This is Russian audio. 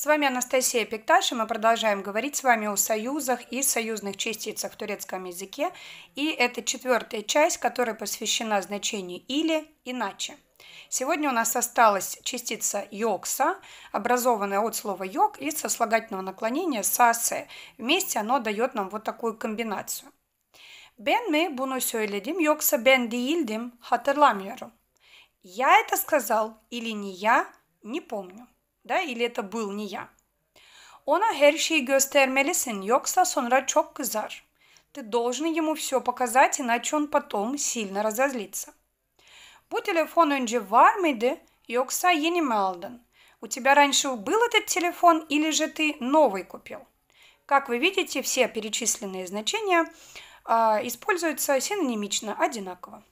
С вами Анастасия Пекташ, и мы продолжаем говорить с вами о союзах и союзных частицах в турецком языке. И это четвертая часть, которая посвящена значению «или» «иначе». Сегодня у нас осталась частица «йокса», образованная от слова йок и со сослагательного наклонения «сасе». Вместе оно дает нам вот такую комбинацию. «Бен мы буну söyledim, yoksa ben değildim, hatırlamıyorum». «Я это сказал» или «не я», не помню. Да или это был не я. Ona her şeyi göstermelisin, yoksa sonra çok kızar. Ты должен ему все показать, иначе он потом сильно разозлится. Bu telefon önce var mıydı, yoksa yeni mi aldın? У тебя раньше был этот телефон или же ты новый купил? Как вы видите, все перечисленные значения э, используются синонимично, одинаково.